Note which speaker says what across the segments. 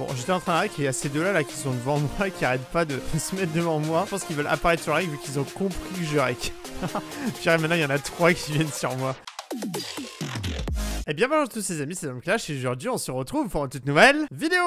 Speaker 1: Bon, j'étais en train et il y a ces deux-là là, qui sont devant moi, qui arrêtent pas de se mettre devant moi. Je pense qu'ils veulent apparaître sur la règle vu qu'ils ont compris que je rec. maintenant, il y en a trois qui viennent sur moi. Et eh bien bonjour à tous les amis, c'est donc Clash et aujourd'hui on se retrouve pour une toute nouvelle vidéo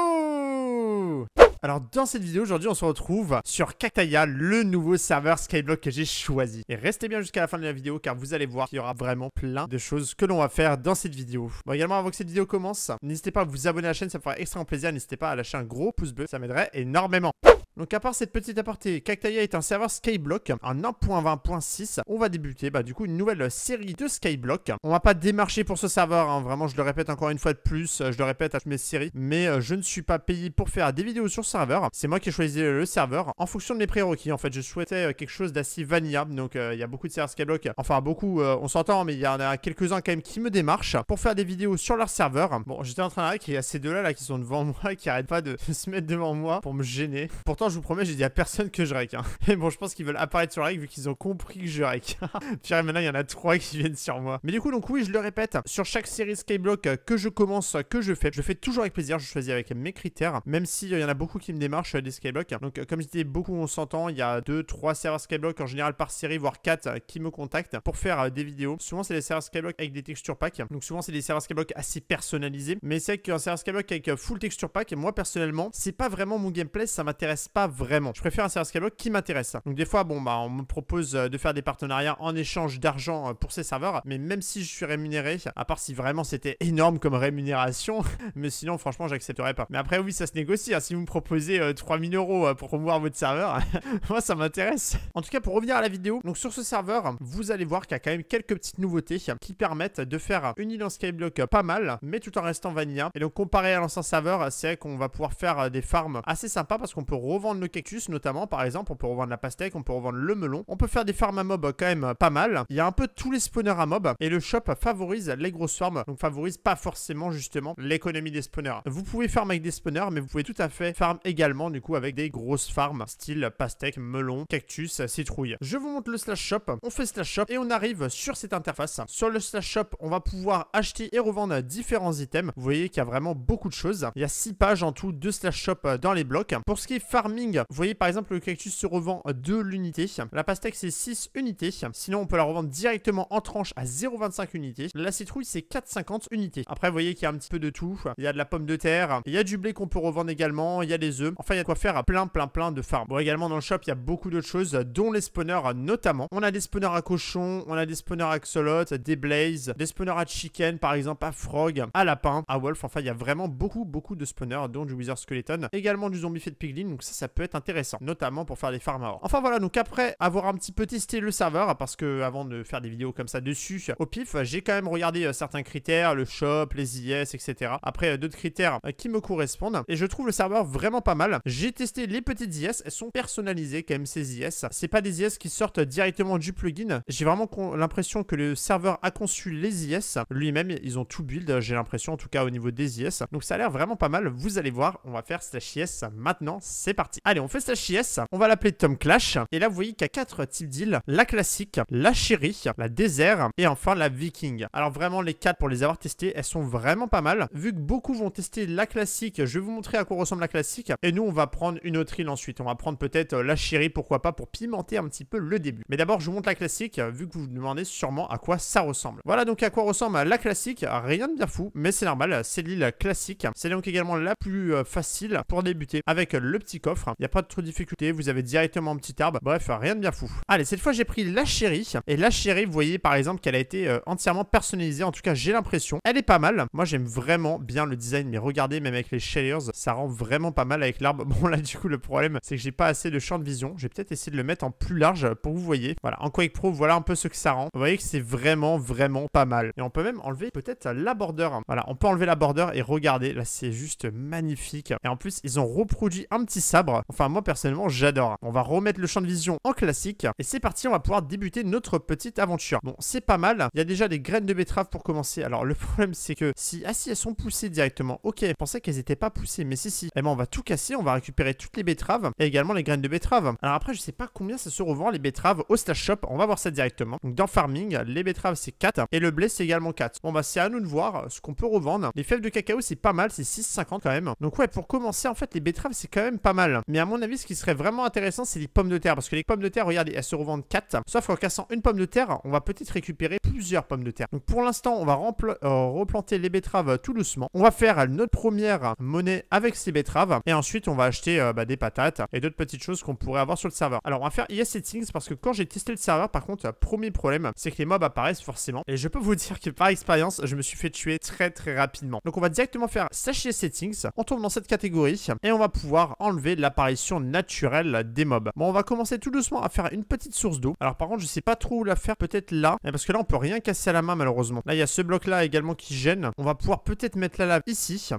Speaker 1: alors dans cette vidéo aujourd'hui on se retrouve sur Kataya, le nouveau serveur Skyblock que j'ai choisi. Et restez bien jusqu'à la fin de la vidéo car vous allez voir qu'il y aura vraiment plein de choses que l'on va faire dans cette vidéo. Bon également avant que cette vidéo commence, n'hésitez pas à vous abonner à la chaîne, ça me fera extrêmement plaisir, n'hésitez pas à lâcher un gros pouce bleu, ça m'aiderait énormément. Donc à part cette petite aparté, Cactaya est un serveur Skyblock en 1.20.6. On va débuter bah, du coup une nouvelle série de Skyblock. On va pas démarcher pour ce serveur, hein. vraiment je le répète encore une fois de plus, euh, je le répète à mes séries, mais euh, je ne suis pas payé pour faire des vidéos sur ce serveur. C'est moi qui ai choisi le serveur en fonction de mes prérequis. En fait je souhaitais euh, quelque chose d'assez vanillable donc il y a beaucoup de serveurs Skyblock, enfin beaucoup, on s'entend, mais il y en a quelques-uns quand même qui me démarchent pour faire des vidéos sur leur serveur. Bon j'étais en train de dire y a ces deux-là là, qui sont devant moi, qui arrêtent pas de se mettre devant moi pour me gêner je vous promets, j'ai dit à personne que je rec. Hein. Et bon, je pense qu'ils veulent apparaître sur rec vu qu'ils ont compris que je rec. Pire, maintenant, il y en a trois qui viennent sur moi. Mais du coup, donc oui, je le répète, sur chaque série Skyblock euh, que je commence, que je fais, je le fais toujours avec plaisir. Je choisis avec mes critères, même s'il si, euh, il y en a beaucoup qui me démarchent euh, des Skyblock. Donc, comme je disais, beaucoup on s'entend. Il y a deux, trois serveurs Skyblock en général par série, voire quatre, qui me contactent pour faire des vidéos. Souvent, c'est des serveurs Skyblock avec des textures packs. Donc, souvent, c'est des serveurs Skyblock assez personnalisés. Mais c'est qu'un serveur Skyblock avec full texture pack, moi personnellement, c'est pas vraiment mon gameplay, ça m'intéresse pas vraiment. Je préfère un serveur Skyblock qui m'intéresse. Donc des fois, bon, bah, on me propose euh, de faire des partenariats en échange d'argent euh, pour ces serveurs. Mais même si je suis rémunéré, à part si vraiment c'était énorme comme rémunération, mais sinon, franchement, j'accepterais pas. Mais après, oui, ça se négocie. Hein. Si vous me proposez 3000 euh, euros pour promouvoir votre serveur, moi, ça m'intéresse. En tout cas, pour revenir à la vidéo, donc sur ce serveur, vous allez voir qu'il y a quand même quelques petites nouveautés qui permettent de faire une île en Skyblock pas mal, mais tout en restant vanilla. Et donc, comparé à l'ancien serveur, c'est vrai qu'on va pouvoir faire des farms assez sympas parce qu'on peut rouvrir le cactus notamment par exemple, on peut revendre la pastèque, on peut revendre le melon. On peut faire des farms à mob euh, quand même euh, pas mal. Il y a un peu tous les spawners à mob et le shop favorise les grosses farms, donc favorise pas forcément justement l'économie des spawners. Vous pouvez farm avec des spawners, mais vous pouvez tout à fait farm également du coup avec des grosses farms style pastèque, melon, cactus, euh, citrouille. Je vous montre le slash shop, on fait slash shop et on arrive sur cette interface. Sur le slash shop, on va pouvoir acheter et revendre différents items. Vous voyez qu'il y a vraiment beaucoup de choses. Il y a 6 pages en tout de slash shop dans les blocs. Pour ce qui est farm vous voyez par exemple le cactus se revend 2 l'unité. La pastèque c'est 6 unités. Sinon on peut la revendre directement en tranche à 0,25 unités. La citrouille c'est 4,50 unités. Après vous voyez qu'il y a un petit peu de tout. Il y a de la pomme de terre. Il y a du blé qu'on peut revendre également. Il y a des œufs. Enfin il y a quoi faire à plein plein plein de farms. Bon également dans le shop il y a beaucoup d'autres choses dont les spawners notamment. On a des spawners à cochon, on a des spawners à axolot, des blaze, des spawners à chicken par exemple, à frog, à lapin, à wolf. Enfin il y a vraiment beaucoup beaucoup de spawners dont du wizard skeleton. Également du zombie fait de piglin. Donc ça ça peut être intéressant, notamment pour faire les farms à or. Enfin voilà, donc après avoir un petit peu testé le serveur, hein, parce que avant de faire des vidéos comme ça dessus, au pif, j'ai quand même regardé euh, certains critères, le shop, les IS, etc. Après euh, d'autres critères euh, qui me correspondent, et je trouve le serveur vraiment pas mal. J'ai testé les petites IS, elles sont personnalisées quand même ces IS. C'est pas des IS qui sortent directement du plugin. J'ai vraiment l'impression que le serveur a conçu les IS lui-même. Ils ont tout build, j'ai l'impression, en tout cas au niveau des IS. Donc ça a l'air vraiment pas mal. Vous allez voir, on va faire slash IS maintenant. C'est parti. Allez, on fait sa chiesse. On va l'appeler Tom Clash. Et là, vous voyez qu'il y a quatre types d'îles. La classique, la chérie, la désert et enfin la viking. Alors vraiment, les quatre, pour les avoir testées, elles sont vraiment pas mal. Vu que beaucoup vont tester la classique, je vais vous montrer à quoi ressemble la classique. Et nous, on va prendre une autre île ensuite. On va prendre peut-être euh, la chérie, pourquoi pas, pour pimenter un petit peu le début. Mais d'abord, je vous montre la classique, euh, vu que vous vous demandez sûrement à quoi ça ressemble. Voilà donc à quoi ressemble la classique. Rien de bien fou, mais c'est normal. C'est l'île classique. C'est donc également la plus euh, facile pour débuter avec le petit corps. Il n'y a pas de trop de difficulté vous avez directement un petit arbre. Bref, rien de bien fou. Allez, cette fois j'ai pris la chérie. Et la chérie, vous voyez par exemple qu'elle a été euh, entièrement personnalisée. En tout cas, j'ai l'impression. Elle est pas mal. Moi j'aime vraiment bien le design. Mais regardez, même avec les shaders, ça rend vraiment pas mal avec l'arbre. Bon là du coup le problème c'est que j'ai pas assez de champ de vision. Je vais peut-être essayer de le mettre en plus large pour vous voyez. Voilà, en Quake Pro, voilà un peu ce que ça rend. Vous voyez que c'est vraiment, vraiment pas mal. Et on peut même enlever peut-être la border. Voilà, on peut enlever la border et regardez, là c'est juste magnifique. Et en plus, ils ont reproduit un petit sable Enfin, moi personnellement, j'adore. On va remettre le champ de vision en classique. Et c'est parti, on va pouvoir débuter notre petite aventure. Bon, c'est pas mal. Il y a déjà des graines de betterave pour commencer. Alors, le problème, c'est que si. Ah, si, elles sont poussées directement. Ok, je pensais qu'elles n'étaient pas poussées. Mais si, si. Eh ben, on va tout casser. On va récupérer toutes les betteraves et également les graines de betterave. Alors, après, je sais pas combien ça se revend les betteraves au slash shop. On va voir ça directement. Donc, dans farming, les betteraves, c'est 4. Et le blé, c'est également 4. Bon, bah, c'est à nous de voir euh, ce qu'on peut revendre. Les fèves de cacao, c'est pas mal. C'est 6,50 quand même. Donc, ouais, pour commencer, en fait, les betteraves, c'est quand même pas mal. Mais à mon avis, ce qui serait vraiment intéressant, c'est les pommes de terre. Parce que les pommes de terre, regardez, elles se revendent 4. Sauf qu'en cassant une pomme de terre, on va peut-être récupérer plusieurs pommes de terre. Donc pour l'instant, on va euh, replanter les betteraves tout doucement. On va faire notre première monnaie avec ces betteraves. Et ensuite, on va acheter euh, bah, des patates et d'autres petites choses qu'on pourrait avoir sur le serveur. Alors on va faire IS Settings parce que quand j'ai testé le serveur, par contre, premier problème, c'est que les mobs apparaissent forcément. Et je peux vous dire que par expérience, je me suis fait tuer très très rapidement. Donc on va directement faire Sachier Settings. On tombe dans cette catégorie et on va pouvoir enlever la l'apparition naturelle des mobs. Bon, on va commencer tout doucement à faire une petite source d'eau. Alors par contre, je sais pas trop où la faire, peut-être là, eh, parce que là, on peut rien casser à la main malheureusement. Là, il y a ce bloc-là également qui gêne. On va pouvoir peut-être mettre la lave ici.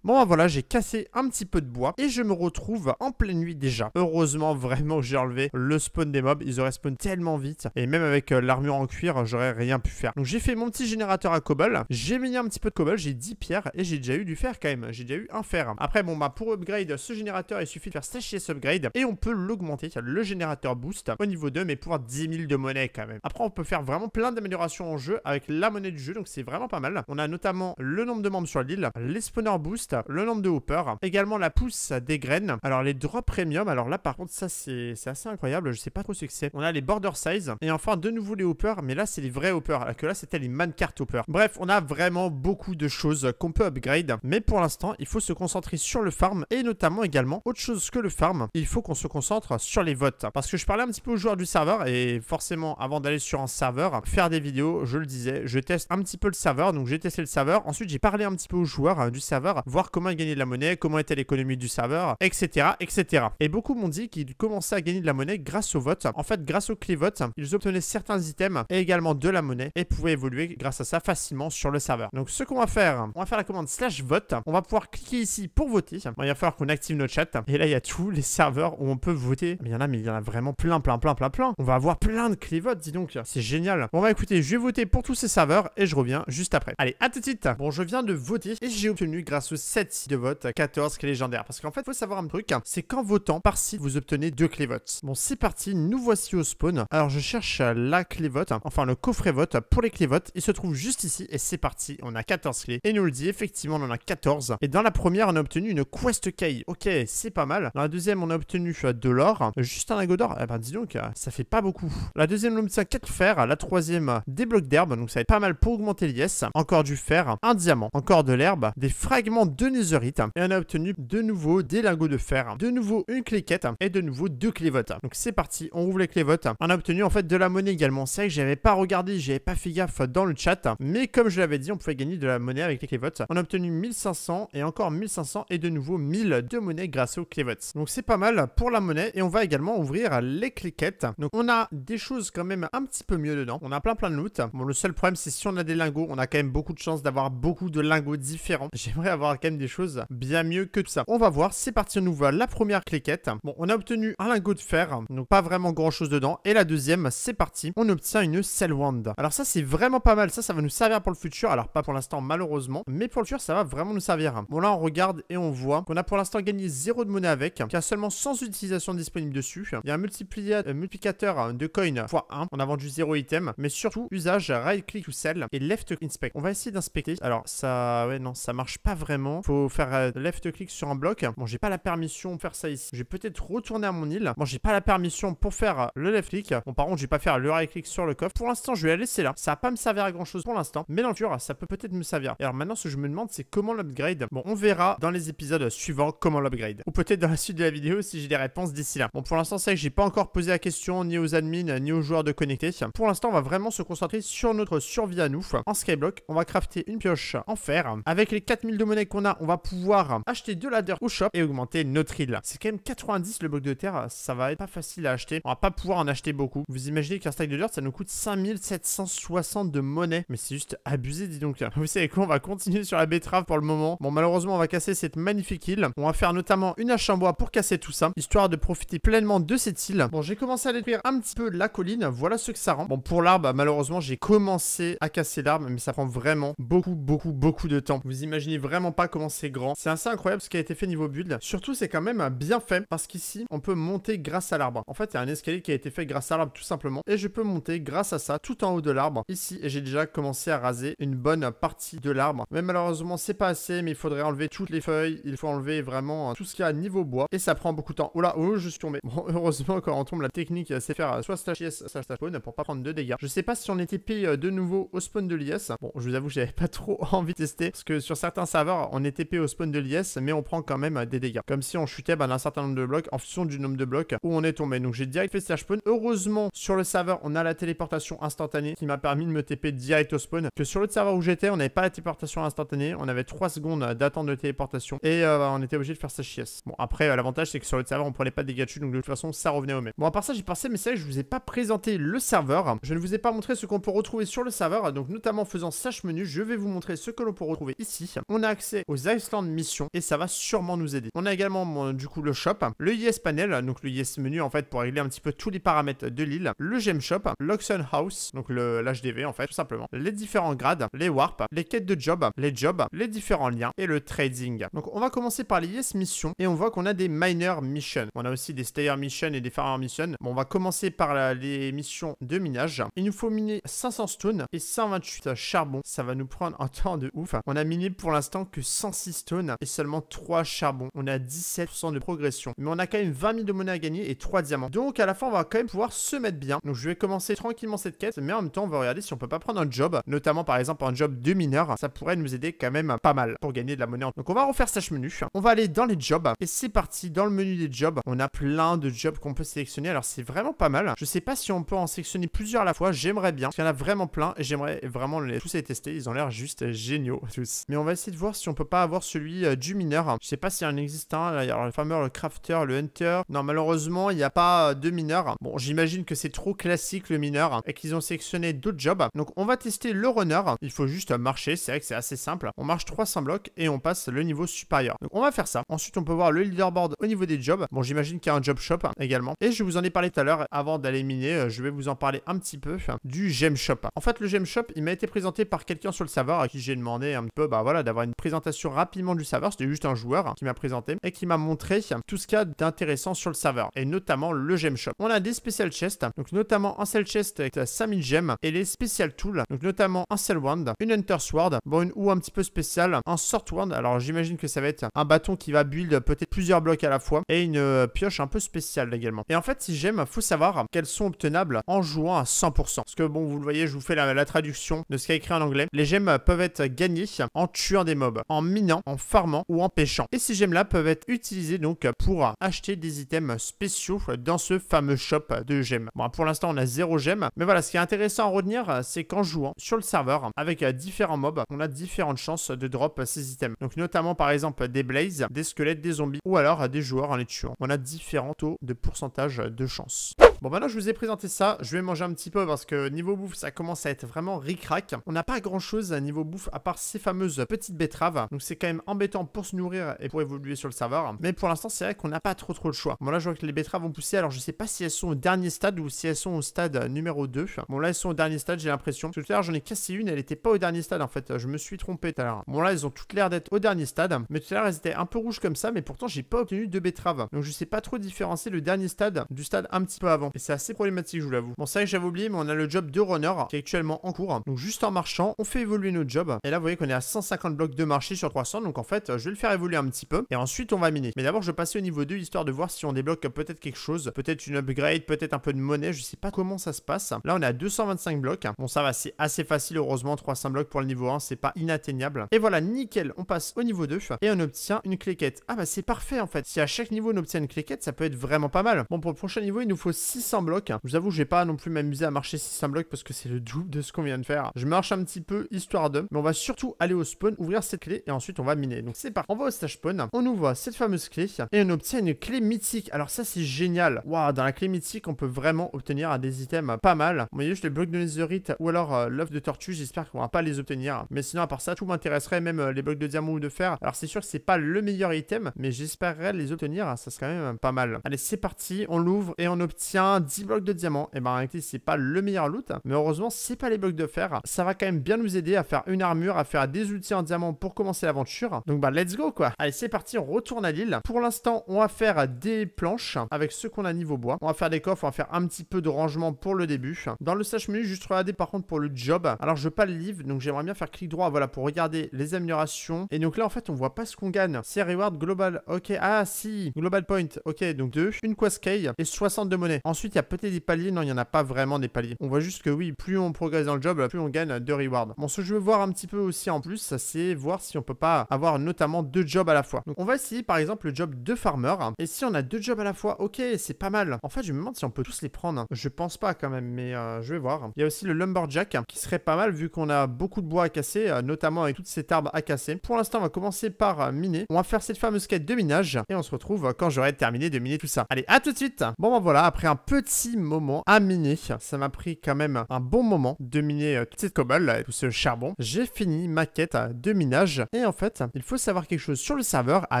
Speaker 1: Bon ben voilà, j'ai cassé un petit peu de bois et je me retrouve en pleine nuit déjà. Heureusement vraiment j'ai enlevé le spawn des mobs, ils auraient spawn tellement vite et même avec euh, l'armure en cuir, j'aurais rien pu faire. Donc j'ai fait mon petit générateur à cobble, j'ai mis un petit peu de cobble, j'ai 10 pierres et j'ai déjà eu du fer quand même, j'ai déjà eu un fer. Après bon bah pour upgrade ce générateur, il suffit de faire sécher ce upgrade et on peut l'augmenter, le générateur boost au niveau 2 mais pour 10 000 de monnaie quand même. Après on peut faire vraiment plein d'améliorations en jeu avec la monnaie du jeu donc c'est vraiment pas mal. On a notamment le nombre de membres sur l'île, les spawners boost le nombre de hoopers, également la pousse des graines. Alors les drops premium, alors là par contre ça c'est assez incroyable, je sais pas trop ce que c'est. On a les border size et enfin de nouveau les hoppers, mais là c'est les vrais hoppers alors que là c'était les mancart hoppers, Bref, on a vraiment beaucoup de choses qu'on peut upgrade, mais pour l'instant il faut se concentrer sur le farm et notamment également autre chose que le farm, il faut qu'on se concentre sur les votes. Parce que je parlais un petit peu aux joueurs du serveur et forcément avant d'aller sur un serveur, faire des vidéos, je le disais, je teste un petit peu le serveur, donc j'ai testé le serveur, ensuite j'ai parlé un petit peu aux joueurs euh, du serveur, voir comment gagner de la monnaie, comment était l'économie du serveur, etc. etc. Et beaucoup m'ont dit qu'ils commençaient à gagner de la monnaie grâce au vote. En fait, grâce au vote, ils obtenaient certains items et également de la monnaie et pouvaient évoluer grâce à ça facilement sur le serveur. Donc ce qu'on va faire, on va faire la commande slash vote. On va pouvoir cliquer ici pour voter. Bon, il va falloir qu'on active notre chat. Et là, il y a tous les serveurs où on peut voter. Mais il y en a, mais il y en a vraiment plein, plein, plein, plein, plein. On va avoir plein de clivotes, dis donc. C'est génial. On va bah, écouter. je vais voter pour tous ces serveurs et je reviens juste après. Allez, à tout de suite. Bon, je viens de voter et j'ai obtenu grâce au 7 de vote, 14 clés légendaires. Parce qu'en fait, il faut savoir un truc, hein. c'est qu'en votant par ci vous obtenez 2 clés votes. Bon, c'est parti, nous voici au spawn. Alors, je cherche euh, la clé vote, hein. enfin le coffret vote pour les clés votes. Il se trouve juste ici et c'est parti, on a 14 clés. Et nous le dit, effectivement, on en a 14. Et dans la première, on a obtenu une quest key. Ok, c'est pas mal. Dans la deuxième, on a obtenu euh, de l'or. Juste un lingot d'or. Eh ben, dis donc, euh, ça fait pas beaucoup. La deuxième, on obtient 4 fer. La troisième, des blocs d'herbe. Donc, ça va être pas mal pour augmenter l'IS. Encore du fer, un diamant, encore de l'herbe, des fragments de netherite et on a obtenu de nouveau des lingots de fer, de nouveau une cliquette et de nouveau deux clévotes. Donc c'est parti, on ouvre les clévotes. On a obtenu en fait de la monnaie également. C'est vrai que j'avais pas regardé, j'avais pas fait gaffe dans le chat, mais comme je l'avais dit, on pouvait gagner de la monnaie avec les clévotes. On a obtenu 1500 et encore 1500 et de nouveau 1000 de monnaie grâce aux clévotes. Donc c'est pas mal pour la monnaie et on va également ouvrir les cliquettes. Donc on a des choses quand même un petit peu mieux dedans. On a plein plein de loot. Bon le seul problème c'est si on a des lingots, on a quand même beaucoup de chance d'avoir beaucoup de lingots différents. J'aimerais avoir quand des choses bien mieux que tout ça. On va voir, c'est parti, on nous voit la première cliquette. Bon, on a obtenu un lingot de fer, donc pas vraiment grand chose dedans. Et la deuxième, c'est parti, on obtient une Cell Wand. Alors ça, c'est vraiment pas mal, ça, ça va nous servir pour le futur. Alors pas pour l'instant, malheureusement, mais pour le futur, ça va vraiment nous servir. Bon là, on regarde et on voit qu'on a pour l'instant gagné zéro de monnaie avec, Qui a seulement 100 utilisations disponibles dessus. Il y a un euh, multiplicateur euh, de coin x1, on a vendu zéro item, mais surtout, usage right click ou sell et left inspect. On va essayer d'inspecter. Alors ça, ouais, non, ça marche pas vraiment. Faut faire euh, left click sur un bloc. Bon, j'ai pas la permission de faire ça ici. Je vais peut-être retourner à mon île. Bon, j'ai pas la permission pour faire euh, le left click. Bon, par contre, je vais pas faire le right click sur le coffre. Pour l'instant, je vais la laisser là. Ça va pas me servir à grand chose pour l'instant. Mais dans le futur, ça peut peut-être me servir. alors maintenant, ce que je me demande, c'est comment l'upgrade. Bon, on verra dans les épisodes suivants comment l'upgrade. Ou peut-être dans la suite de la vidéo si j'ai des réponses d'ici là. Bon, pour l'instant, c'est que j'ai pas encore posé la question ni aux admins ni aux joueurs de connecter. Pour l'instant, on va vraiment se concentrer sur notre survie à nous. En skyblock, on va crafter une pioche en fer avec les 4000 de monnaie qu'on a on va pouvoir acheter deux ladders au shop et augmenter notre île. C'est quand même 90 le bloc de terre, ça va être pas facile à acheter. On va pas pouvoir en acheter beaucoup. Vous imaginez qu'un stack de dirt, ça nous coûte 5760 de monnaie. Mais c'est juste abusé, dis donc. Vous savez quoi, on va continuer sur la betterave pour le moment. Bon, malheureusement, on va casser cette magnifique île. On va faire notamment une hache en bois pour casser tout ça, histoire de profiter pleinement de cette île. Bon, j'ai commencé à détruire un petit peu la colline. Voilà ce que ça rend. Bon, pour l'arbre, malheureusement, j'ai commencé à casser l'arbre, mais ça prend vraiment beaucoup, beaucoup, beaucoup de temps. Vous imaginez vraiment pas comment c'est grand. C'est assez incroyable ce qui a été fait niveau build. Surtout, c'est quand même bien fait parce qu'ici, on peut monter grâce à l'arbre. En fait, il y a un escalier qui a été fait grâce à l'arbre tout simplement. Et je peux monter grâce à ça tout en haut de l'arbre ici. Et j'ai déjà commencé à raser une bonne partie de l'arbre. Mais malheureusement, c'est pas assez, mais il faudrait enlever toutes les feuilles. Il faut enlever vraiment euh, tout ce qu'il y a niveau bois. Et ça prend beaucoup de temps. Oh là, oh, je suis tombé. Bon, heureusement, quand on tombe, la technique, euh, c'est faire euh, soit slash yes, slash spawn pour pas prendre de dégâts. Je sais pas si on était payé de nouveau au spawn de l'IS. Bon, je vous avoue, j'avais pas trop envie de tester parce que sur certains serveurs, on on est TP au spawn de l'IS, mais on prend quand même euh, des dégâts. Comme si on chutait ben, bah, un certain nombre de blocs en fonction du nombre de blocs où on est tombé. Donc j'ai direct fait slash spawn. Heureusement, sur le serveur, on a la téléportation instantanée qui m'a permis de me TP direct au spawn. Que sur le serveur où j'étais, on n'avait pas la téléportation instantanée. On avait 3 secondes euh, d'attente de téléportation et euh, on était obligé de faire sa chiesse. Bon, après, l'avantage c'est que sur le serveur, on prenait pas de dégâts dessus, donc de toute façon, ça revenait au même. Bon, à part ça, j'ai passé, mais c'est je vous ai pas présenté le serveur. Je ne vous ai pas montré ce qu'on peut retrouver sur le serveur. Donc, notamment en faisant slash menu, je vais vous montrer ce que l'on peut retrouver ici. On a accès aux Island Missions et ça va sûrement nous aider. On a également du coup le shop, le Yes Panel, donc le Yes Menu en fait pour régler un petit peu tous les paramètres de l'île, le Gem Shop, l'Oxon House, donc le l'HDV en fait tout simplement, les différents grades, les warp, les quêtes de job, les jobs, les différents liens et le trading. Donc on va commencer par les Yes Missions et on voit qu'on a des Miner Missions. On a aussi des Stayer Missions et des Farmer Missions. Bon, on va commencer par les missions de minage. Il nous faut miner 500 Stones et 128 charbon. Ça va nous prendre un temps de ouf. On a miné pour l'instant que 106 tonnes et seulement 3 charbons. On a 17% de progression. Mais on a quand même 20 000 de monnaie à gagner et 3 diamants. Donc à la fin, on va quand même pouvoir se mettre bien. Donc je vais commencer tranquillement cette quête, mais en même temps, on va regarder si on peut pas prendre un job, notamment par exemple un job de mineur. Ça pourrait nous aider quand même pas mal pour gagner de la monnaie. Donc on va refaire ce menu. On va aller dans les jobs et c'est parti. Dans le menu des jobs, on a plein de jobs qu'on peut sélectionner. Alors c'est vraiment pas mal. Je sais pas si on peut en sélectionner plusieurs à la fois. J'aimerais bien. Parce qu'il y en a vraiment plein et j'aimerais vraiment les tous les tester. Ils ont l'air juste géniaux tous. Mais on va essayer de voir si on peut pas avoir celui euh, du mineur. Hein. Je sais pas s'il y en existe un. Hein. le farmer, le crafter, le hunter. Non, malheureusement, il n'y a pas euh, de mineur. Bon, j'imagine que c'est trop classique le mineur hein, et qu'ils ont sélectionné d'autres jobs. Donc, on va tester le runner. Il faut juste marcher. C'est vrai que c'est assez simple. On marche 300 blocs et on passe le niveau supérieur. Donc, on va faire ça. Ensuite, on peut voir le leaderboard au niveau des jobs. Bon, j'imagine qu'il y a un job shop hein, également. Et je vous en ai parlé tout à l'heure avant d'aller miner. Euh, je vais vous en parler un petit peu du gem shop. En fait, le gem shop, il m'a été présenté par quelqu'un sur le serveur à qui j'ai demandé un peu, bah voilà, d'avoir une présentation rapidement du serveur. C'était juste un joueur qui m'a présenté et qui m'a montré tout ce qu'il y a d'intéressant sur le serveur et notamment le gem shop. On a des special chests, donc notamment un cell chest avec 5000 gems et les special tools, donc notamment un cell wand, une hunter sword, bon une ou un petit peu spéciale, un sort wand. Alors j'imagine que ça va être un bâton qui va build peut-être plusieurs blocs à la fois et une euh, pioche un peu spéciale également. Et en fait, si j'aime, faut savoir qu'elles sont obtenables en jouant à 100%. Parce que bon, vous le voyez, je vous fais la, traduction de ce qu'a écrit en anglais. Les gemmes peuvent être gagnées en tuant des mobs, en minant, en farmant ou en pêchant. Et ces gemmes-là peuvent être utilisées donc pour acheter des items spéciaux dans ce fameux shop de gemmes. Bon, pour l'instant, on a zéro gemme, mais voilà, ce qui est intéressant à retenir, c'est qu'en jouant sur le serveur avec différents mobs, on a différentes chances de drop ces items. Donc notamment par exemple des blazes, des squelettes, des zombies ou alors des joueurs en les tuant. On a différents taux de pourcentage de chance. Bon, maintenant, bah, je vous ai présenté ça. Je vais manger un petit peu parce que niveau bouffe, ça commence à être vraiment ric-rac. On n'a pas grand-chose à niveau bouffe à part ces fameuses petites betteraves. Donc, c'est quand même embêtant pour se nourrir et pour évoluer sur le serveur. Mais pour l'instant, c'est vrai qu'on n'a pas trop trop le choix. Bon, là, je vois que les betteraves vont pousser. Alors, je sais pas si elles sont au dernier stade ou si elles sont au stade numéro 2. Bon, là, elles sont au dernier stade, j'ai l'impression. Tout à l'heure, j'en ai cassé une. Elle était pas au dernier stade, en fait. Je me suis trompé tout à l'heure. Bon, là, elles ont toutes l'air d'être au dernier stade. Mais tout à l'heure, elles étaient un peu rouges comme ça. Mais pourtant, j'ai pas obtenu de betteraves. Donc, je sais pas trop différencier le dernier stade du stade un petit peu avant. Et c'est assez problématique, je vous l'avoue. Bon, ça, j'avais oublié, mais on a le job de runner qui est actuellement en cours. Donc, juste en marchant, on fait évoluer notre job. Et là, vous voyez qu'on est à 150 blocs de marché sur 300. Donc, en fait, je vais le faire évoluer un petit peu. Et ensuite, on va miner. Mais d'abord, je vais passer au niveau 2 histoire de voir si on débloque peut-être quelque chose. Peut-être une upgrade, peut-être un peu de monnaie. Je sais pas comment ça se passe. Là, on est à 225 blocs. Bon, ça va, c'est assez facile. Heureusement, 300 blocs pour le niveau 1, c'est pas inatteignable. Et voilà, nickel. On passe au niveau 2 et on obtient une cliquette Ah, bah, c'est parfait en fait. Si à chaque niveau on obtient une cliquette ça peut être vraiment pas mal. Bon, pour le prochain niveau, il nous faut 6 600 blocs. Je vous avoue, je vais pas non plus m'amuser à marcher 600 blocs parce que c'est le double de ce qu'on vient de faire. Je marche un petit peu, histoire de. Mais on va surtout aller au spawn, ouvrir cette clé et ensuite on va miner. Donc c'est parti. On va au stage spawn, on ouvre cette fameuse clé et on obtient une clé mythique. Alors ça, c'est génial. Waouh, dans la clé mythique, on peut vraiment obtenir des items pas mal. Vous voyez, juste les blocs de netherite ou alors euh, l'œuf de tortue, j'espère qu'on va pas les obtenir. Mais sinon, à part ça, tout m'intéresserait, même euh, les blocs de diamant ou de fer. Alors c'est sûr que c'est pas le meilleur item, mais j'espérerais les obtenir. Ça serait quand même pas mal. Allez, c'est parti. On l'ouvre et on obtient 10 blocs de diamant. Et ben en réalité, c'est pas le meilleur loot, hein. mais heureusement, c'est pas les blocs de fer. Ça va quand même bien nous aider à faire une armure, à faire des outils en diamant pour commencer l'aventure. Donc bah let's go quoi. Allez, c'est parti, on retourne à l'île. Pour l'instant, on va faire des planches avec ce qu'on a niveau bois. On va faire des coffres, on va faire un petit peu de rangement pour le début. Dans le stage menu, juste regarder par contre pour le job. Alors je pas le livre, donc j'aimerais bien faire clic droit, voilà, pour regarder les améliorations. Et donc là, en fait, on voit pas ce qu'on gagne. C'est reward global. Ok, ah si, global point. Ok, donc 2, une quest et 62 monnaies. Ensuite, il y a peut-être des paliers. Non, il n'y en a pas vraiment des paliers. On voit juste que oui, plus on progresse dans le job, plus on gagne de rewards. Bon, ce que je veux voir un petit peu aussi en plus, c'est voir si on peut pas avoir notamment deux jobs à la fois. Donc, on va essayer par exemple le job de farmer. Et si on a deux jobs à la fois, ok, c'est pas mal. En fait, je me demande si on peut tous les prendre. Je pense pas quand même, mais euh, je vais voir. Il y a aussi le lumberjack qui serait pas mal vu qu'on a beaucoup de bois à casser, euh, notamment avec toutes ces arbres à casser. Pour l'instant, on va commencer par euh, miner. On va faire cette fameuse quête de minage et on se retrouve quand j'aurai terminé de miner tout ça. Allez, à tout de suite. Bon, ben voilà, après un petit moment à miner. Ça m'a pris quand même un bon moment de miner euh, toute cette cobble, tout ce charbon. J'ai fini ma quête euh, de minage. Et en fait, il faut savoir quelque chose sur le serveur à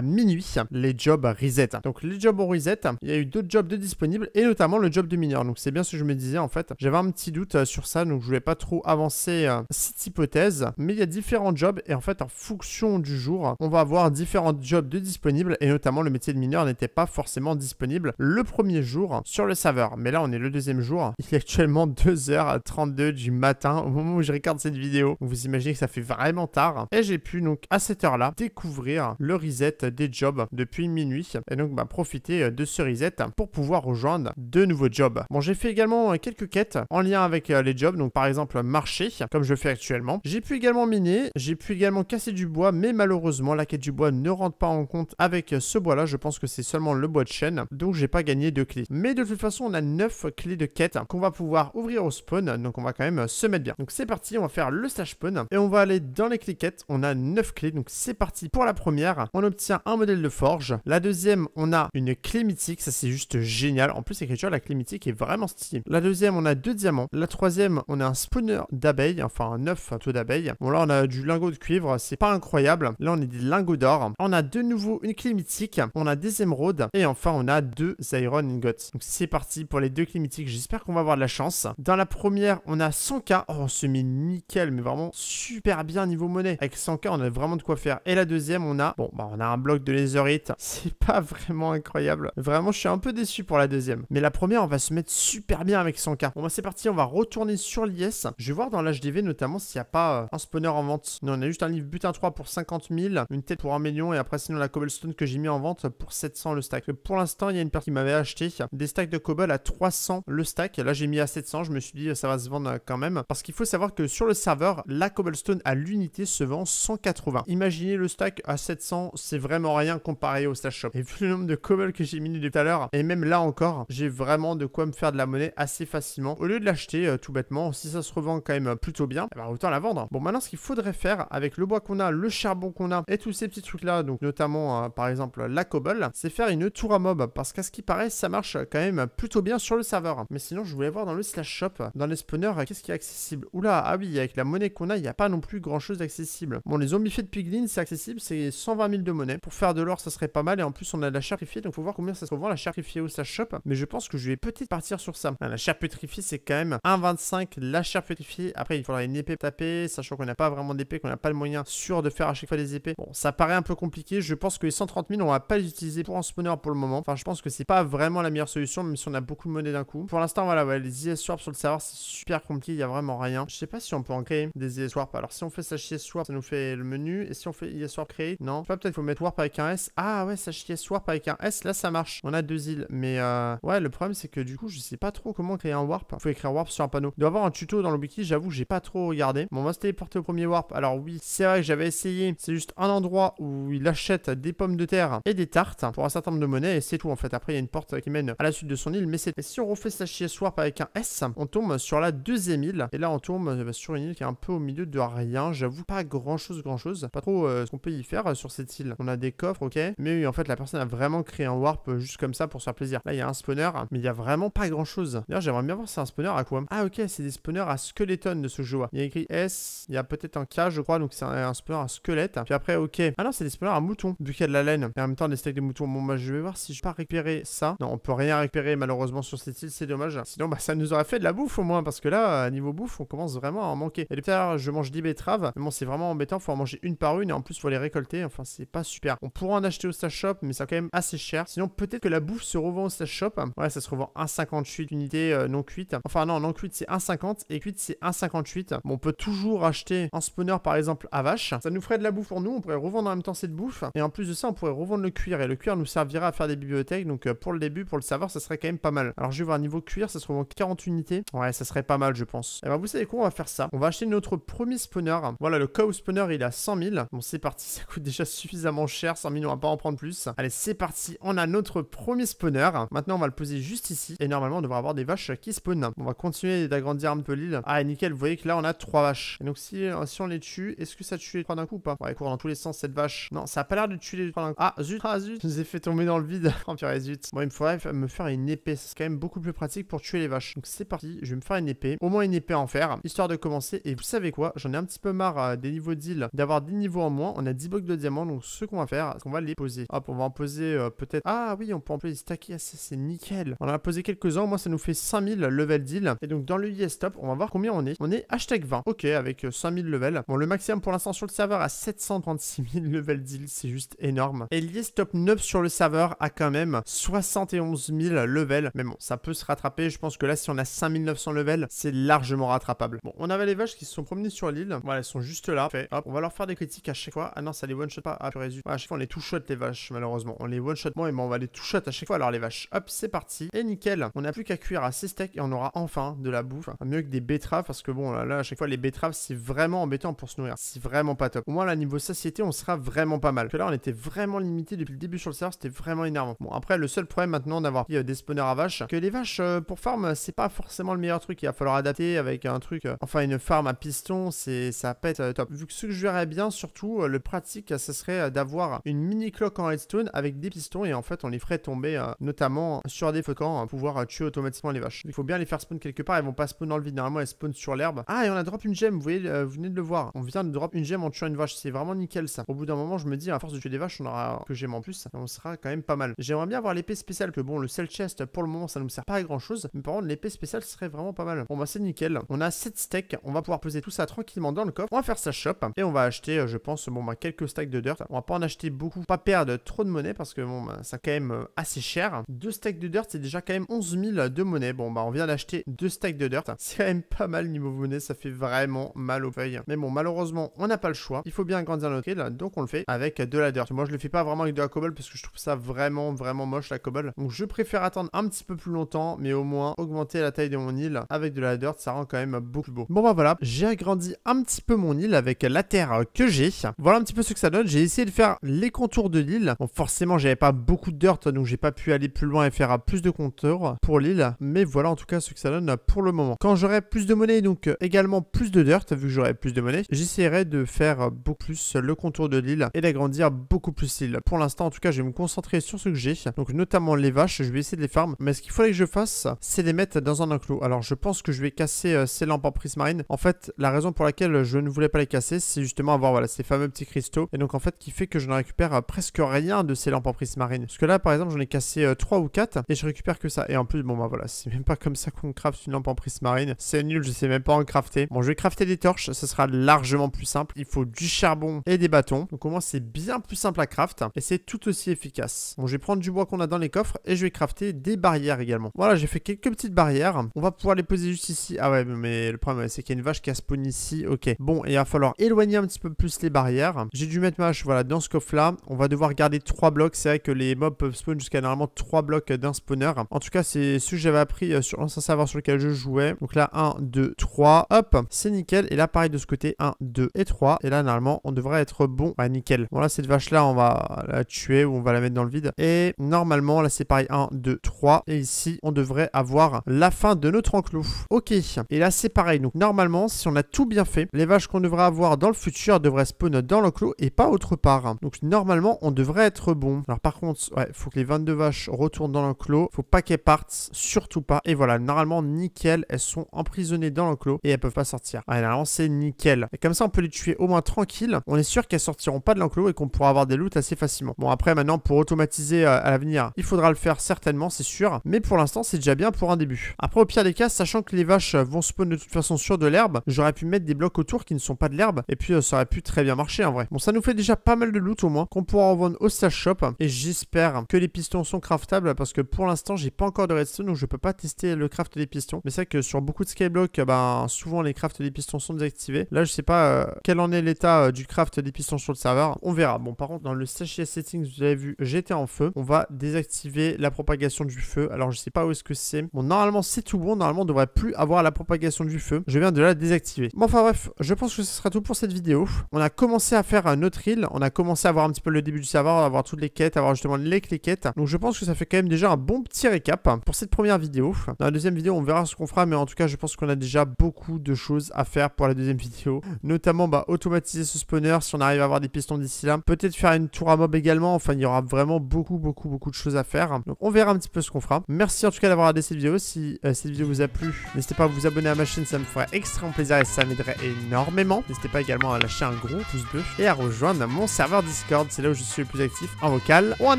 Speaker 1: minuit, les jobs reset. Donc les jobs au reset, il y a eu d'autres jobs de disponibles et notamment le job de mineur. Donc c'est bien ce que je me disais en fait. J'avais un petit doute euh, sur ça, donc je voulais pas trop avancer cette hypothèse. Mais il y a différents jobs et en fait en fonction du jour, on va avoir différents jobs de disponibles et notamment le métier de mineur n'était pas forcément disponible le premier jour sur le serveur. Mais là, on est le deuxième jour. Il est actuellement 2h32 du matin au moment où je regarde cette vidéo. Vous imaginez que ça fait vraiment tard. Et j'ai pu donc à cette heure-là découvrir le reset des jobs depuis minuit. Et donc bah, profiter de ce reset pour pouvoir rejoindre de nouveaux jobs. Bon, j'ai fait également euh, quelques quêtes en lien avec euh, les jobs. Donc par exemple marcher, comme je fais actuellement. J'ai pu également miner, j'ai pu également casser du bois, mais malheureusement la quête du bois ne rentre pas en compte avec ce bois-là. Je pense que c'est seulement le bois de chêne, donc j'ai pas gagné de clés. Mais de toute façon, on a 9 clés de quête qu'on va pouvoir ouvrir au spawn. Donc, on va quand même euh, se mettre bien. Donc, c'est parti. On va faire le stage spawn. Et on va aller dans les clés quêtes. On a 9 clés. Donc, c'est parti pour la première. On obtient un modèle de forge. La deuxième, on a une clé mythique. Ça, c'est juste génial. En plus, écriture la clé mythique est vraiment stylée. La deuxième, on a deux diamants. La troisième, on a un spawner d'abeilles. Enfin, un œuf taux d'abeilles. Bon, là, on a du lingot de cuivre. C'est pas incroyable. Là, on a des lingots d'or. On a de nouveau une clé mythique. On a des émeraudes. Et enfin, on a deux iron ingots. Donc, c'est parti pour les deux climatiques, J'espère qu'on va avoir de la chance. Dans la première, on a 100k. Oh, on se met nickel, mais vraiment super bien niveau monnaie. Avec 100k, on a vraiment de quoi faire. Et la deuxième, on a... Bon, bah, on a un bloc de laserite. C'est pas vraiment incroyable. Vraiment, je suis un peu déçu pour la deuxième. Mais la première, on va se mettre super bien avec 100k. Bon, bah, c'est parti. On va retourner sur l'IS. Je vais voir dans l'HDV, notamment, s'il n'y a pas euh, un spawner en vente. Non, on a juste un livre butin 3 pour 50 000. Une tête pour 1 million. Et après, sinon, la cobblestone que j'ai mis en vente pour 700 le stack. Pour l'instant, il y a une personne qui m'avait acheté des stacks de cobalt à 300 le stack. Là, j'ai mis à 700. Je me suis dit, euh, ça va se vendre euh, quand même. Parce qu'il faut savoir que sur le serveur, la cobblestone à l'unité se vend 180. Imaginez le stack à 700, c'est vraiment rien comparé au stash shop. Et vu le nombre de cobble que j'ai mis tout à l'heure, et même là encore, j'ai vraiment de quoi me faire de la monnaie assez facilement. Au lieu de l'acheter euh, tout bêtement, si ça se revend quand même plutôt bien, eh ben, autant la vendre. Bon, maintenant, ce qu'il faudrait faire avec le bois qu'on a, le charbon qu'on a et tous ces petits trucs là, donc notamment par exemple la cobble, c'est faire une tour à mob. Parce qu'à ce qui paraît, ça marche quand même plutôt bien sur le serveur. Mais sinon, je voulais voir dans le slash shop, dans les spawners, qu'est-ce qui est accessible Oula, ah oui, avec la monnaie qu'on a, il n'y a pas non plus grand-chose d'accessible. Bon, les faits de Piglin, c'est accessible, c'est 120 000 de monnaie. Pour faire de l'or, ça serait pas mal. Et en plus, on a de la chair donc faut voir combien ça se revend la charifiée au slash shop. Mais je pense que je vais peut-être partir sur ça. Ah, la chair pétrifiée, c'est quand même 1,25 la chair pétrifiée. Après, il faudra une épée taper, sachant qu'on n'a pas vraiment d'épée, qu'on n'a pas le moyen sûr de faire à chaque fois des épées. Bon, ça paraît un peu compliqué. Je pense que les 130 000, on va pas les utiliser pour un spawner pour le moment. Enfin, je pense que c'est pas vraiment la meilleure solution, même si on a beaucoup de monnaie d'un coup. Pour l'instant, voilà, les IS Warp sur le serveur, c'est super compliqué, il n'y a vraiment rien. Je sais pas si on peut en créer des IS Alors, si on fait sachet ça nous fait le menu. Et si on fait IS Warp créer, non. peut-être faut mettre Warp avec un S. Ah ouais, sachet Warp avec un S, là ça marche. On a deux îles. Mais euh, ouais, le problème c'est que du coup, je sais pas trop comment créer un Warp. Faut écrire Warp sur un panneau. Il doit avoir un tuto dans le wiki, j'avoue, j'ai pas trop regardé. Bon, on va se téléporter au premier Warp. Alors, oui, c'est vrai que j'avais essayé. C'est juste un endroit où il achète des pommes de terre et des tartes pour un certain nombre de monnaies et c'est tout en fait. Après, il y a une porte qui mène à la suite de son île mais si on refait hier Warp avec un S, on tombe sur la deuxième île. Et là, on tombe euh, bah, sur une île qui est un peu au milieu de rien. J'avoue, pas grand chose, grand chose. Pas trop euh, ce qu'on peut y faire euh, sur cette île. On a des coffres, ok. Mais oui, en fait, la personne a vraiment créé un warp juste comme ça pour se faire plaisir. Là, il y a un spawner, mais il y a vraiment pas grand chose. D'ailleurs, j'aimerais bien voir si c'est un spawner à quoi. Ah, ok, c'est des spawners à skeleton de ce jeu. Il y a écrit S, il y a peut-être un K, je crois. Donc, c'est un, spawner à squelette. Puis après, ok. Ah non, c'est des spawners à moutons, Du qu'il de la laine. Et en même temps, des steaks de moutons. Bon, moi, bah, je vais voir si je peux récupérer ça. Non, on peut rien récupérer, malheureusement heureusement sur cette île, c'est dommage. Sinon, bah, ça nous aurait fait de la bouffe au moins, parce que là, à niveau bouffe, on commence vraiment à en manquer. Et depuis tard, je mange 10 betteraves, mais bon, c'est vraiment embêtant, faut en manger une par une, et en plus, faut les récolter, enfin, c'est pas super. On pourra en acheter au stash shop, mais c'est quand même assez cher. Sinon, peut-être que la bouffe se revend au stash shop. Ouais, ça se revend 1,58 unité euh, non cuite. Enfin, non, non cuite, c'est 1,50, et cuite, c'est 1,58. on peut toujours acheter un spawner, par exemple, à vache. Ça nous ferait de la bouffe pour nous, on pourrait revendre en même temps cette bouffe, et en plus de ça, on pourrait revendre le cuir, et le cuir nous servira à faire des bibliothèques, donc euh, pour le début, pour le savoir, ça serait quand même pas mal. Alors, je vais voir niveau cuir, ça se trouve en 40 unités. Ouais, ça serait pas mal, je pense. Et eh ben, vous savez quoi, on va faire ça. On va acheter notre premier spawner. Voilà, le cow spawner, il a à 100 000. Bon, c'est parti, ça coûte déjà suffisamment cher. 100 000, on va pas en prendre plus. Allez, c'est parti, on a notre premier spawner. Maintenant, on va le poser juste ici. Et normalement, on devrait avoir des vaches qui spawnent. On va continuer d'agrandir un peu l'île. Ah, nickel, vous voyez que là, on a trois vaches. Et donc, si, euh, si on les tue, est-ce que ça tue les trois d'un coup ou pas Ouais, courir dans tous les sens, cette vache. Non, ça a pas l'air de tuer les trois d'un coup. Ah, zut, ah, zut. Je nous ai fait tomber dans le vide. oh, zut. Bon, il me faudrait me faire une épée c'est quand même beaucoup plus pratique pour tuer les vaches. Donc c'est parti, je vais me faire une épée. Au moins une épée en fer histoire de commencer. Et vous savez quoi J'en ai un petit peu marre euh, des niveaux d'île, d'avoir 10 niveaux en moins. On a 10 blocs de diamants, donc ce qu'on va faire, c'est qu'on va les poser. Hop, on va en poser euh, peut-être... Ah oui, on peut en poser stacker, c'est nickel. On en a posé quelques-uns, moi ça nous fait 5000 level deal. Et donc dans le yes top, on va voir combien on est. On est hashtag 20. Ok, avec 5000 euh, levels. Bon, le maximum pour l'instant sur le serveur à 736 000 level deal, c'est juste énorme. Et l'IS top 9 sur le serveur a quand même 71 000 levels. Mais bon, ça peut se rattraper. Je pense que là, si on a 5900 levels, c'est largement rattrapable. Bon, on avait les vaches qui se sont promenées sur l'île. Voilà, elles sont juste là. hop, on va leur faire des critiques à chaque fois. Ah non, ça les one-shot pas. Ah, purée, Ouais ah, à chaque fois, on les two-shot les vaches, malheureusement. On les one-shot moins, mais on va les two-shot à chaque fois. Alors les vaches, hop, c'est parti. Et nickel. On n'a plus qu'à cuire à 6 steaks et on aura enfin de la bouffe. mieux que des betteraves parce que bon, là, à chaque fois, les betteraves, c'est vraiment embêtant pour se nourrir. C'est vraiment pas top. Au moins, là, niveau satiété, on sera vraiment pas mal. Parce que là, on était vraiment limité depuis le début sur le serveur. C'était vraiment énervant. Bon, après, le seul problème maintenant d'avoir euh, des spawners vaches. Que les vaches euh, pour farm, c'est pas forcément le meilleur truc. Il va falloir adapter avec un truc. Euh, enfin, une farm à piston, c'est ça pète euh, top. Vu que ce que je verrais bien, surtout, le pratique, ce serait d'avoir une mini cloque en redstone avec des pistons et en fait, on les ferait tomber notamment sur des feux hein, pouvoir tuer automatiquement les vaches. Il faut bien les faire spawn quelque part. Elles vont pas spawn dans le vide. Normalement, elles spawn sur l'herbe. Ah, et on a drop une gemme. Vous voyez, vous venez de le voir. On vient de drop une gemme en tuant une vache. C'est vraiment nickel ça. Au bout d'un moment, je me dis, à force de tuer des vaches, on aura que j'aime en plus. On sera quand même pas mal. J'aimerais bien avoir l'épée spéciale que bon, le sel chest pour le moment, ça ne me sert pas à grand chose. Mais par contre, l'épée spéciale serait vraiment pas mal. Bon, bah, c'est nickel. On a 7 stacks. On va pouvoir poser tout ça tranquillement dans le coffre. On va faire sa shop. Et on va acheter, euh, je pense, bon, bah, quelques stacks de dirt. On va pas en acheter beaucoup. Pas perdre trop de monnaie parce que, bon, bah, ça quand même euh, assez cher. Deux stacks de dirt, c'est déjà quand même 11 000 de monnaie. Bon, bah, on vient d'acheter deux stacks de dirt. C'est quand même pas mal niveau monnaie. Ça fait vraiment mal aux feuilles. Mais bon, malheureusement, on n'a pas le choix. Il faut bien grandir notre île. Donc, on le fait avec de la dirt. Moi, je le fais pas vraiment avec de la cobble parce que je trouve ça vraiment, vraiment moche la cobble. Donc, je préfère attendre un petit peu plus longtemps, mais au moins augmenter la taille de mon île avec de la dirt, ça rend quand même beaucoup plus beau. Bon bah voilà, j'ai agrandi un petit peu mon île avec la terre que j'ai. Voilà un petit peu ce que ça donne. J'ai essayé de faire les contours de l'île. forcément, j'avais pas beaucoup de dirt, donc j'ai pas pu aller plus loin et faire plus de contours pour l'île. Mais voilà en tout cas ce que ça donne pour le moment. Quand j'aurai plus de monnaie, donc euh, également plus de dirt, vu que j'aurai plus de monnaie, j'essaierai de faire beaucoup plus le contour de l'île et d'agrandir beaucoup plus l'île. Pour l'instant, en tout cas, je vais me concentrer sur ce que j'ai, donc notamment les vaches. Je vais essayer de les farm mais ce qu'il fallait que je fasse, c'est les mettre dans un enclos. Alors je pense que je vais casser euh, ces lampes en prise marine. En fait, la raison pour laquelle je ne voulais pas les casser, c'est justement avoir voilà, ces fameux petits cristaux. Et donc en fait, qui fait que je ne récupère euh, presque rien de ces lampes en prise marine. Parce que là, par exemple, j'en ai cassé 3 euh, ou 4 et je récupère que ça. Et en plus, bon bah voilà, c'est même pas comme ça qu'on craft une lampe en prise marine. C'est nul, je sais même pas en crafter. Bon, je vais crafter des torches, ce sera largement plus simple. Il faut du charbon et des bâtons. Donc au moins, c'est bien plus simple à craft et c'est tout aussi efficace. Bon, je vais prendre du bois qu'on a dans les coffres et je vais crafter des également. Voilà, j'ai fait quelques petites barrières. On va pouvoir les poser juste ici. Ah ouais, mais le problème, c'est qu'il y a une vache qui a spawn ici. Ok, bon, il va falloir éloigner un petit peu plus les barrières. J'ai dû mettre ma vache voilà, dans ce coffre-là. On va devoir garder 3 blocs. C'est vrai que les mobs peuvent spawn jusqu'à normalement trois blocs d'un spawner. En tout cas, c'est ce que j'avais appris euh, sur l'ancien serveur sur lequel je jouais. Donc là, 1, 2, 3, hop, c'est nickel. Et là, pareil de ce côté, 1, 2 et 3. Et là, normalement, on devrait être bon. à nickel. Voilà, cette vache-là, on va la tuer ou on va la mettre dans le vide. Et normalement, là, c'est pareil, 1, 2, 3. Ah. Et ici, on devrait avoir la fin de notre enclos. Ok, et là c'est pareil. Donc normalement, si on a tout bien fait, les vaches qu'on devrait avoir dans le futur devraient spawn dans l'enclos et pas autre part. Donc normalement, on devrait être bon. Alors par contre, ouais, faut que les 22 vaches retournent dans l'enclos. Faut pas qu'elles partent, surtout pas. Et voilà, normalement, nickel, elles sont emprisonnées dans l'enclos et elles peuvent pas sortir. Ouais, ah, normalement, c'est nickel. Et comme ça, on peut les tuer au moins tranquille. On est sûr qu'elles sortiront pas de l'enclos et qu'on pourra avoir des loots assez facilement. Bon, après, maintenant, pour automatiser euh, à l'avenir, il faudra le faire certainement, c'est sûr. Mais pour l'instant, c'est déjà bien pour un début. Après, au pire des cas, sachant que les vaches vont spawn de toute façon sur de l'herbe, j'aurais pu mettre des blocs autour qui ne sont pas de l'herbe. Et puis, euh, ça aurait pu très bien marcher en vrai. Bon, ça nous fait déjà pas mal de loot au moins, qu'on pourra en vendre au stash shop. Et j'espère que les pistons sont craftables parce que pour l'instant, j'ai pas encore de redstone, donc je peux pas tester le craft des pistons. Mais c'est vrai que sur beaucoup de skyblocks, ben, souvent les crafts des pistons sont désactivés. Là, je sais pas euh, quel en est l'état euh, du craft des pistons sur le serveur. On verra. Bon, par contre, dans le sachet settings, vous avez vu, j'étais en feu. On va désactiver la propagation du feu alors je sais pas où est-ce que c'est. Bon, normalement c'est tout bon. Normalement on devrait plus avoir la propagation du feu. Je viens de la désactiver. Bon, enfin bref, je pense que ce sera tout pour cette vidéo. On a commencé à faire notre île. On a commencé à voir un petit peu le début du serveur, avoir toutes les quêtes, avoir justement les quêtes. Donc je pense que ça fait quand même déjà un bon petit récap pour cette première vidéo. Dans la deuxième vidéo, on verra ce qu'on fera. Mais en tout cas, je pense qu'on a déjà beaucoup de choses à faire pour la deuxième vidéo. Notamment, bah, automatiser ce spawner si on arrive à avoir des pistons d'ici là. Peut-être faire une tour à mob également. Enfin, il y aura vraiment beaucoup, beaucoup, beaucoup de choses à faire. Donc on verra un petit peu ce qu'on Merci en tout cas d'avoir regardé cette vidéo. Si euh, cette vidéo vous a plu, n'hésitez pas à vous abonner à ma chaîne, ça me ferait extrêmement plaisir et ça m'aiderait énormément. N'hésitez pas également à lâcher un gros pouce bleu et à rejoindre mon serveur Discord, c'est là où je suis le plus actif en vocal ou en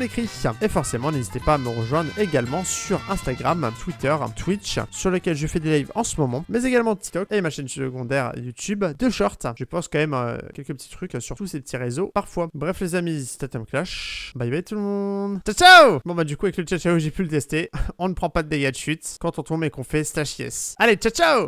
Speaker 1: écrit. Et forcément, n'hésitez pas à me rejoindre également sur Instagram, Twitter, Twitch, sur lequel je fais des lives en ce moment, mais également TikTok et ma chaîne secondaire YouTube de Short. Je pense quand même euh, quelques petits trucs sur tous ces petits réseaux parfois. Bref les amis, c'était Clash. Bye bye tout le monde. Ciao ciao Bon bah du coup avec le ciao ciao j'ai pu le tester. On ne prend pas de dégâts de chute quand on tombe et qu'on fait slash yes. Allez, ciao ciao